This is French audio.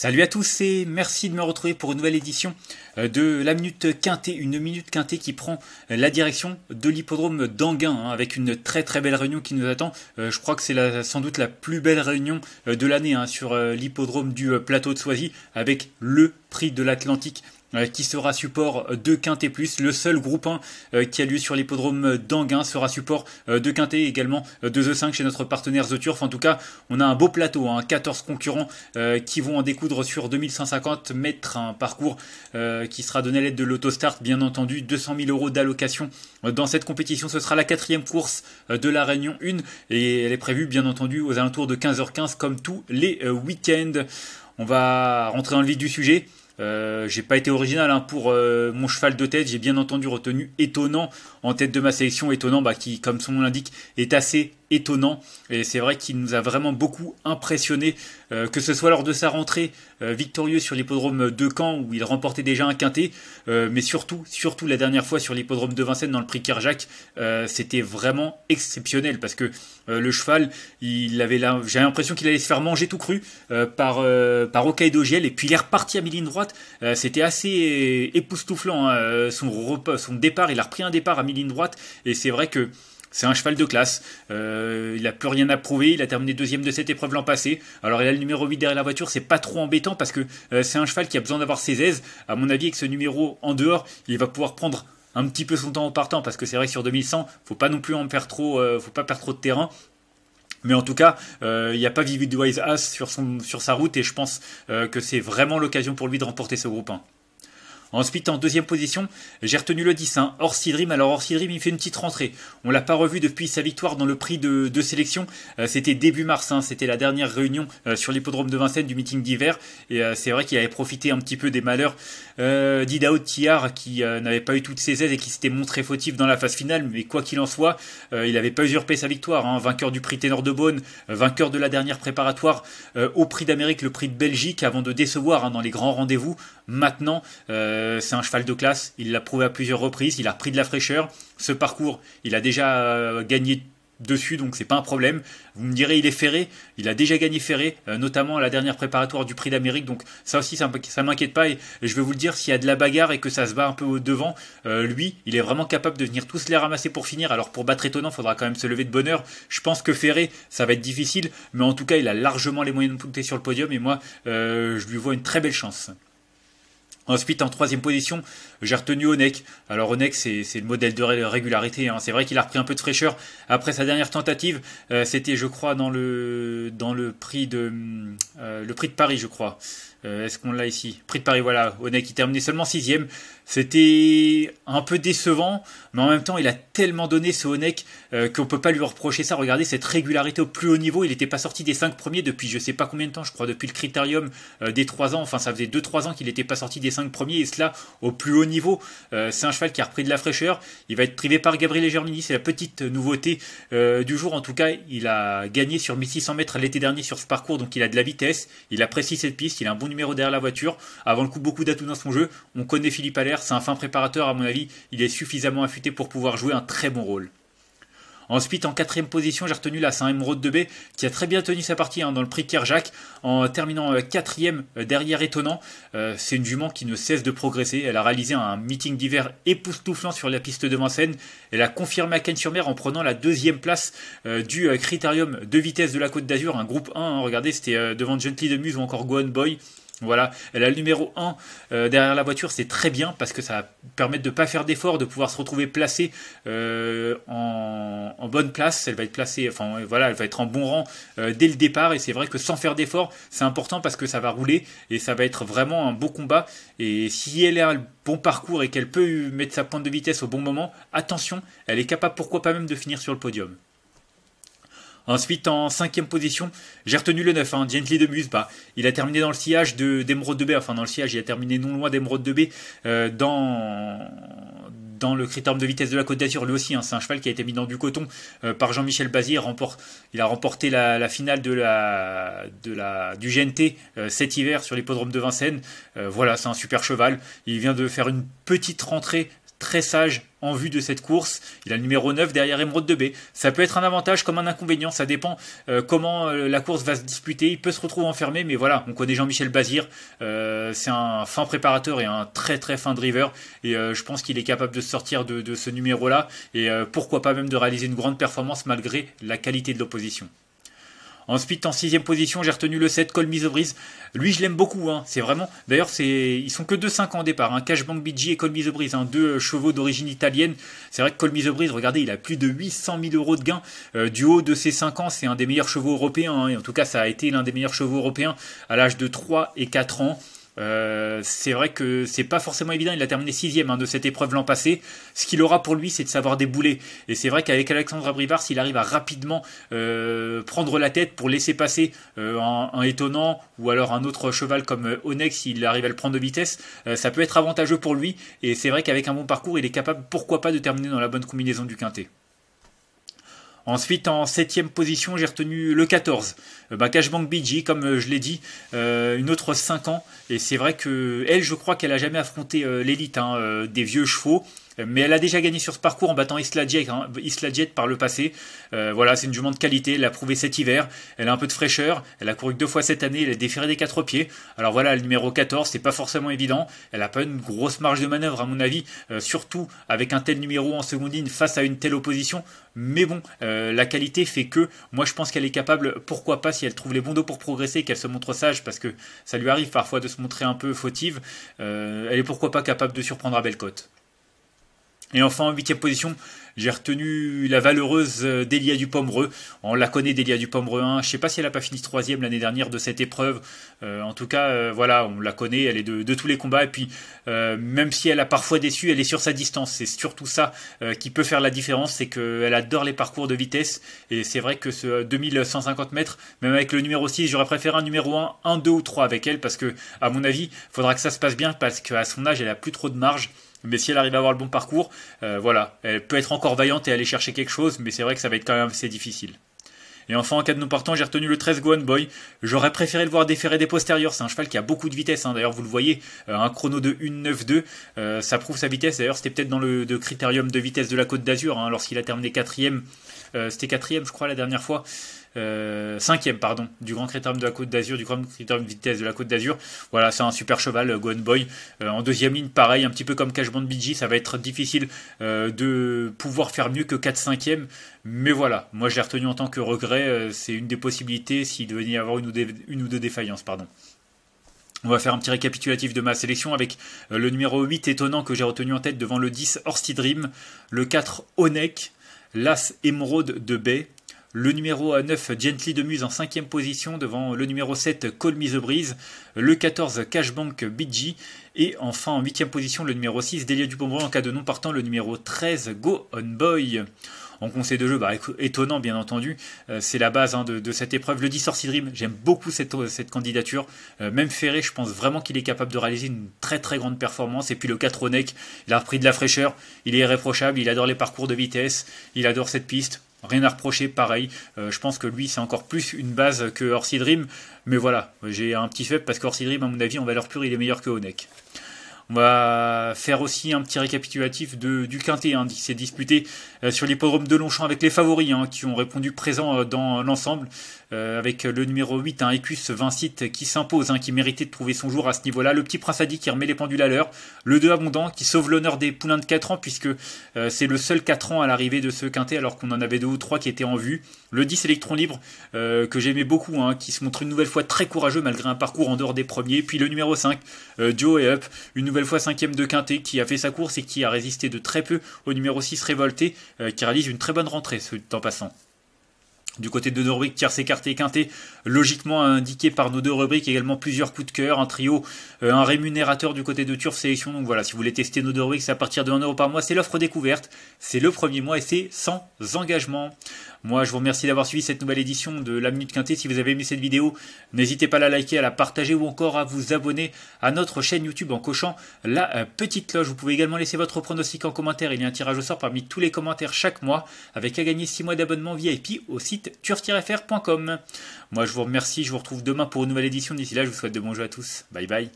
Salut à tous et merci de me retrouver pour une nouvelle édition euh, de la Minute Quintée, une Minute Quintée qui prend euh, la direction de l'hippodrome d'Anguin hein, avec une très très belle réunion qui nous attend. Euh, je crois que c'est sans doute la plus belle réunion de l'année hein, sur l'hippodrome du plateau de Soisy avec le prix de l'Atlantique euh, qui sera support de Quintet Plus, le seul groupe 1 euh, qui a lieu sur l'hippodrome d'Anguin sera support euh, de Quintet également de The 5 chez notre partenaire The Turf. En tout cas, on a un beau plateau, hein, 14 concurrents qui vont en découdre sur 2150 mètres, un parcours qui sera donné à l'aide de l'autostart, bien entendu, 200 000 euros d'allocation dans cette compétition. Ce sera la quatrième course de la Réunion 1 et elle est prévue, bien entendu, aux alentours de 15h15 comme tous les week-ends. On va rentrer dans le vif du sujet. Euh, j'ai pas été original hein. pour euh, mon cheval de tête. J'ai bien entendu retenu étonnant en tête de ma sélection. Étonnant bah, qui, comme son nom l'indique, est assez étonnant. Et c'est vrai qu'il nous a vraiment beaucoup impressionné, euh, que ce soit lors de sa rentrée euh, victorieuse sur l'hippodrome de Caen où il remportait déjà un quintet, euh, mais surtout, surtout la dernière fois sur l'hippodrome de Vincennes dans le prix Kerjak, c'était vraiment exceptionnel parce que le cheval, il avait là, j'avais l'impression qu'il allait se faire manger tout cru par par et puis il est reparti à mi droite. c'était assez époustouflant hein, son son départ. Il a repris un départ à mi-ligne droite et c'est vrai que c'est un cheval de classe. Euh, il n'a plus rien à prouver. Il a terminé deuxième de cette épreuve l'an passé. Alors, il a le numéro 8 derrière la voiture. C'est pas trop embêtant parce que euh, c'est un cheval qui a besoin d'avoir ses aises. À mon avis, avec ce numéro en dehors, il va pouvoir prendre un petit peu son temps en partant parce que c'est vrai sur 2100, faut pas non plus en faire trop. Euh, faut pas perdre trop de terrain. Mais en tout cas, il n'y a pas Vivid Wise As sur, son, sur sa route et je pense que c'est vraiment l'occasion pour lui de remporter ce groupe 1. Ensuite, en deuxième position, j'ai retenu le 10, hein, Alors, Orsi il fait une petite rentrée. On l'a pas revu depuis sa victoire dans le prix de, sélection. Euh, c'était début mars, hein. c'était la dernière réunion euh, sur l'hippodrome de Vincennes du meeting d'hiver. Et euh, c'est vrai qu'il avait profité un petit peu des malheurs d'Idao Tiar, qui n'avait pas eu toutes ses aides et qui s'était montré fautif dans la phase finale. Mais quoi qu'il en soit, il n'avait pas usurpé sa victoire. Hein. Vainqueur du prix Ténor de Beaune, vainqueur de la dernière préparatoire au prix d'Amérique, le prix de Belgique, avant de décevoir hein, dans les grands rendez-vous. Maintenant, euh, c'est un cheval de classe, il l'a prouvé à plusieurs reprises, il a repris de la fraîcheur. Ce parcours, il a déjà euh, gagné dessus, donc c'est pas un problème. Vous me direz, il est ferré, il a déjà gagné ferré, euh, notamment à la dernière préparatoire du Prix d'Amérique, donc ça aussi, ça, m'inquiète pas, et, je vais vous le dire, s'il y a de la bagarre et que ça se bat un peu au devant, lui, il est vraiment capable de venir tous les ramasser pour finir, alors pour battre étonnant, il faudra quand même se lever de bonne heure. je pense que ferré, ça va être difficile, mais en tout cas, il a largement les moyens de monter sur le podium, et moi, je lui vois une très belle chance. Ensuite, en troisième position, j'ai retenu Onek. Alors Onek, c'est le modèle de régularité. Hein. C'est vrai qu'il a repris un peu de fraîcheur après sa dernière tentative. Euh, c'était, je crois, dans le dans le prix de euh, le prix de Paris, je crois. Euh, est-ce qu'on l'a ici Prix de Paris, voilà. Onek, il terminait seulement sixième. C'était un peu décevant, mais en même temps, il a tellement donné ce Onek qu'on ne peut pas lui reprocher ça. Regardez cette régularité au plus haut niveau. Il n'était pas sorti des cinq premiers depuis je ne sais pas combien de temps. Je crois depuis le Critérium des trois ans. Enfin, ça faisait 2-3 ans qu'il n'était pas sorti des premier et cela au plus haut niveau. Euh, c'est un cheval qui a repris de la fraîcheur. Il va être privé par Gabriel Germini, c'est la petite nouveauté euh, du jour. En tout cas, il a gagné sur 1600 mètres l'été dernier sur ce parcours, donc il a de la vitesse, il apprécie cette piste, il a un bon numéro derrière la voiture. Avant le coup, beaucoup d'atouts dans son jeu. On connaît Philippe Allaire, c'est un fin préparateur, à mon avis, il est suffisamment affûté pour pouvoir jouer un très bon rôle. Ensuite, en quatrième position, j'ai retenu la saint Emeraude de b qui a très bien tenu sa partie hein, dans le prix Kerjak en terminant euh, quatrième euh, derrière Étonnant. Euh, c'est une jument qui ne cesse de progresser. Elle a réalisé un meeting d'hiver époustouflant sur la piste de Vincennes. Elle a confirmé à caen sur mer en prenant la deuxième place du Critérium de vitesse de la Côte d'Azur, un groupe 1. Hein, regardez, c'était devant Gently de Muse ou encore Gohan Boy. Voilà, elle a le numéro 1 euh, derrière la voiture, c'est très bien parce que ça va permettre de ne pas faire d'efforts, de pouvoir se retrouver placée euh, en, bonne place. Elle va être placée, enfin voilà, elle va être en bon rang euh, dès le départ. Et c'est vrai que sans faire d'efforts, c'est important parce que ça va rouler et ça va être vraiment un beau combat. Et si elle a le bon parcours et qu'elle peut mettre sa pointe de vitesse au bon moment, attention, elle est capable, pourquoi pas même, de finir sur le podium. Ensuite, en cinquième position, j'ai retenu le 9, hein, Gently de Muse. Bah, il a terminé dans le sillage d'Emeraude de, b enfin dans le sillage, il a terminé non loin d'Emeraude de b euh, dans dans le critère de vitesse de la Côte d'Azur, lui aussi, hein, c'est un cheval qui a été mis dans du coton euh, par Jean-Michel Bazier. il a remporté la, finale de la, de la, du GNT euh, cet hiver sur l'hippodrome de Vincennes. voilà, c'est un super cheval. Il vient de faire une petite rentrée très sage en vue de cette course. Il a le numéro 9 derrière Emerald de b Ça peut être un avantage comme un inconvénient, ça dépend euh, comment euh, la course va se disputer. Il peut se retrouver enfermé, mais voilà, on connaît Jean-Michel Bazir, euh, c'est un fin préparateur et un très très fin driver, et je pense qu'il est capable de sortir de ce numéro-là, et pourquoi pas même de réaliser une grande performance malgré la qualité de l'opposition. Ensuite, en sixième position, j'ai retenu le 7 Colm Brise. Lui, je l'aime beaucoup. Hein. C'est vraiment. D'ailleurs, ils sont que 2-5 au départ. Hein. Cash Cashbank BG et Colm hein. deux euh, chevaux d'origine italienne. C'est vrai que Colm regardez, il a plus de 800 000 euros de gains euh, du haut de ses 5 ans. C'est un des meilleurs chevaux européens. Hein. Et en tout cas, ça a été l'un des meilleurs chevaux européens à l'âge de 3 et 4 ans. Euh, c'est vrai que c'est pas forcément évident. Il a terminé sixième hein, de cette épreuve l'an passé. Ce qu'il aura pour lui, c'est de savoir débouler. Et c'est vrai qu'avec Alexandre Abrivar s'il arrive à rapidement euh, prendre la tête pour laisser passer euh, un, un, étonnant ou alors un autre cheval comme Onex, s'il arrive à le prendre de vitesse, ça peut être avantageux pour lui. Et c'est vrai qu'avec un bon parcours, il est capable, pourquoi pas, de terminer dans la bonne combinaison du quintet. Ensuite, en septième position, j'ai retenu le 14, euh, bah, Cashbank BG, comme euh, je l'ai dit, euh, une autre 5 ans. Et c'est vrai que elle, je crois qu'elle a jamais affronté l'élite hein, des vieux chevaux mais elle a déjà gagné sur ce parcours en battant Isla Jet, hein, par le passé. Euh, voilà, c'est une jument de qualité, elle l'a prouvé cet hiver, elle a un peu de fraîcheur, elle a couru que deux fois cette année, elle a déféré des quatre pieds. Alors voilà, le numéro 14, c'est pas forcément évident, elle a pas une grosse marge de manœuvre à mon avis, euh, surtout avec un tel numéro en seconde ligne face à une telle opposition. Mais bon, euh, la qualité fait que moi je pense qu'elle est capable, pourquoi pas si elle trouve les bons dos pour progresser, qu'elle se montre sage, parce que ça lui arrive parfois de se montrer un peu fautive, elle est pourquoi pas capable de surprendre à Bellecote. Et enfin, en huitième position, j'ai retenu la valeureuse euh, Delia Dupomereux. On la connaît, Delia Dupomereux 1. Je sais pas si elle n'a pas fini troisième l'année dernière de cette épreuve. Euh, en tout cas, euh, voilà, on la connaît. Elle est de, tous les combats. Et puis, même si elle a parfois déçu, elle est sur sa distance. C'est surtout ça qui peut faire la différence. C'est qu'elle adore les parcours de vitesse. Et c'est vrai que ce 2150 mètres, même avec le numéro 6, j'aurais préféré un numéro 1, 1, 2 ou 3 avec elle. Parce que, à mon avis, faudra que ça se passe bien. Parce qu'à son âge, elle a plus trop de marge. Mais si elle arrive à avoir le bon parcours, euh, voilà, elle peut être encore vaillante et aller chercher quelque chose, mais c'est vrai que ça va être quand même assez difficile. Et enfin, en cas de non partant, j'ai retenu le 13 Gohan Boy. J'aurais préféré le voir déférer des postérieurs. C'est un cheval qui a beaucoup de vitesse. Hein. D'ailleurs, vous le voyez, euh, un chrono de 1.92, euh, ça prouve sa vitesse. D'ailleurs, c'était peut-être dans le de critérium de vitesse de la Côte d'Azur, hein, lorsqu'il a terminé quatrième. ème c'était quatrième, je crois, la dernière fois euh, cinquième pardon, du Grand Critérium de la Côte d'Azur, du Grand de Vitesse de la Côte d'Azur. Voilà, c'est un super cheval, euh, Gone Boy. Euh, en deuxième ligne, pareil, un petit peu comme Cash Band BG, ça va être difficile euh, de pouvoir faire mieux que 4 5 e mais voilà, moi je l'ai retenu en tant que regret, c'est une des possibilités s'il devait y avoir une ou, une ou deux défaillances, pardon. On va faire un petit récapitulatif de ma sélection avec le numéro 8 étonnant que j'ai retenu en tête devant le 10 Horsty le 4 Onek, l'As Emeraude de B le numéro 9 Gently Demuse en 5 position devant le numéro 7 Call Me The Breeze, le 14 Cashbank BG et enfin en 8 position le numéro 6 Delia Dupont en cas de non partant le numéro 13 Go On Boy. En conseil de jeu, bah, étonnant bien entendu, euh, c'est la base hein, de, cette épreuve. Le 10 Sorcy Dream, j'aime beaucoup cette, euh, cette candidature. Euh, même Ferré, je pense vraiment qu'il est capable de réaliser une très très grande performance. Et puis le 4 Ronek, il a repris de la fraîcheur, il est irréprochable, il adore les parcours de vitesse, il adore cette piste rien à reprocher, pareil. Euh, je pense que lui, c'est encore plus une base que Orsi Mais voilà, j'ai un petit faible parce qu'Orsi à mon avis, en valeur pure, il est meilleur que Onek. On va faire aussi un petit récapitulatif de, du Quintet hein, qui s'est disputé euh, sur l'hippodrome de Longchamp avec les favoris hein, qui ont répondu présents euh, dans l'ensemble. Euh, avec le numéro 8, un hein, Ecus Vincite qui s'impose, hein, qui méritait de trouver son jour à ce niveau-là. Le petit Prince Adi qui remet les pendules à l'heure. Le 2 abondant qui sauve l'honneur des poulains de 4 ans, puisque c'est le seul 4 ans à l'arrivée de ce quintet, alors qu'on en avait deux ou trois qui étaient en vue. Le 10 Electron Libre, que j'aimais beaucoup, hein, qui se montre une nouvelle fois très courageux malgré un parcours en dehors des premiers. Puis le numéro 5, Joe et Up, une nouvelle fois cinquième de Quintet, qui a fait sa course et qui a résisté de très peu au numéro 6 révolté, euh, qui réalise une très bonne rentrée, ce temps passant. Du côté de nos rubriques tierce écarté quinté, logiquement indiqué par nos deux rubriques, également plusieurs coups de cœur, un trio, euh, un rémunérateur du côté de Turf Sélection. Donc voilà, si vous voulez tester nos deux rubriques, c'est à partir de 1€ par mois, c'est l'offre découverte, c'est le premier mois et c'est sans engagement. Moi, je vous remercie d'avoir suivi cette nouvelle édition de La Minute Quintée. Si vous avez aimé cette vidéo, n'hésitez pas à la liker, à la partager ou encore à vous abonner à notre chaîne YouTube en cochant la euh, petite cloche. Vous pouvez également laisser votre pronostic en commentaire. Il y a un tirage au sort parmi tous les commentaires chaque mois avec à gagner 6 mois d'abonnement VIP au site site Moi je vous remercie, je vous retrouve demain pour une nouvelle édition. D'ici là, je vous souhaite de bons jeux à tous. Bye bye.